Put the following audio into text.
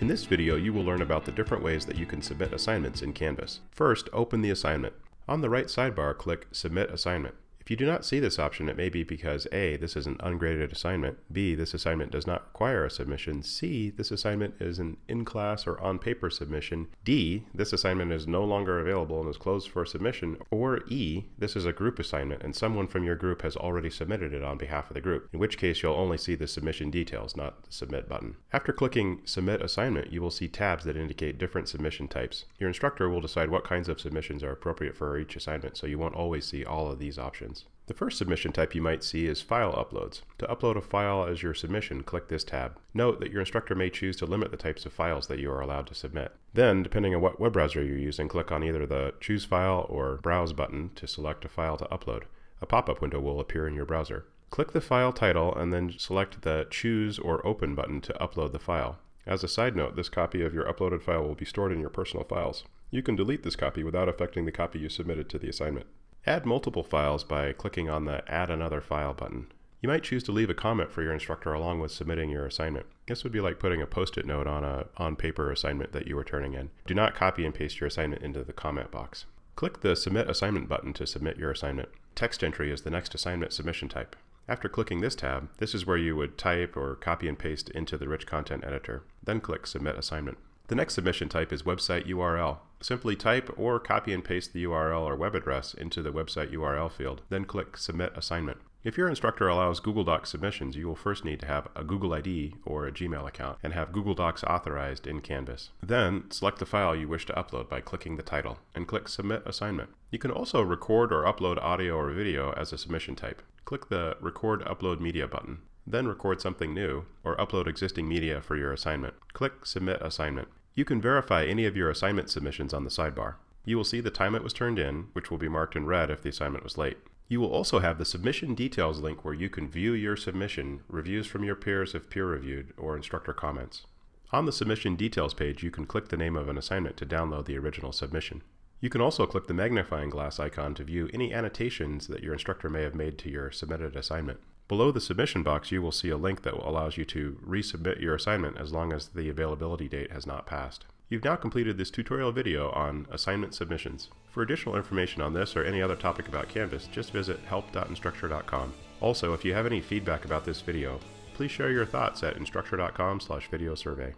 In this video, you will learn about the different ways that you can submit assignments in Canvas. First, open the assignment. On the right sidebar, click Submit Assignment. If you do not see this option, it may be because A, this is an ungraded assignment, B, this assignment does not require a submission, C, this assignment is an in-class or on-paper submission, D, this assignment is no longer available and is closed for submission, or E, this is a group assignment and someone from your group has already submitted it on behalf of the group, in which case you'll only see the submission details, not the submit button. After clicking submit assignment, you will see tabs that indicate different submission types. Your instructor will decide what kinds of submissions are appropriate for each assignment, so you won't always see all of these options submissions. The first submission type you might see is file uploads. To upload a file as your submission, click this tab. Note that your instructor may choose to limit the types of files that you are allowed to submit. Then, depending on what web browser you're using, click on either the Choose File or Browse button to select a file to upload. A pop-up window will appear in your browser. Click the file title and then select the Choose or Open button to upload the file. As a side note, this copy of your uploaded file will be stored in your personal files. You can delete this copy without affecting the copy you submitted to the assignment. Add multiple files by clicking on the Add Another File button. You might choose to leave a comment for your instructor along with submitting your assignment. This would be like putting a post-it note on a on-paper assignment that you were turning in. Do not copy and paste your assignment into the comment box. Click the Submit Assignment button to submit your assignment. Text entry is the next assignment submission type. After clicking this tab, this is where you would type or copy and paste into the rich content editor, then click Submit Assignment. The next submission type is website URL. Simply type or copy and paste the URL or web address into the website URL field, then click Submit Assignment. If your instructor allows Google Docs submissions, you will first need to have a Google ID or a Gmail account and have Google Docs authorized in Canvas. Then, select the file you wish to upload by clicking the title and click Submit Assignment. You can also record or upload audio or video as a submission type. Click the Record Upload Media button. Then record something new or upload existing media for your assignment. Click Submit Assignment. You can verify any of your assignment submissions on the sidebar. You will see the time it was turned in, which will be marked in red if the assignment was late. You will also have the submission details link where you can view your submission, reviews from your peers if peer-reviewed, or instructor comments. On the submission details page, you can click the name of an assignment to download the original submission. You can also click the magnifying glass icon to view any annotations that your instructor may have made to your submitted assignment. Below the submission box, you will see a link that allows you to resubmit your assignment as long as the availability date has not passed. You've now completed this tutorial video on assignment submissions. For additional information on this or any other topic about Canvas, just visit help.instructure.com. Also, if you have any feedback about this video, please share your thoughts at instructure.com slash video survey.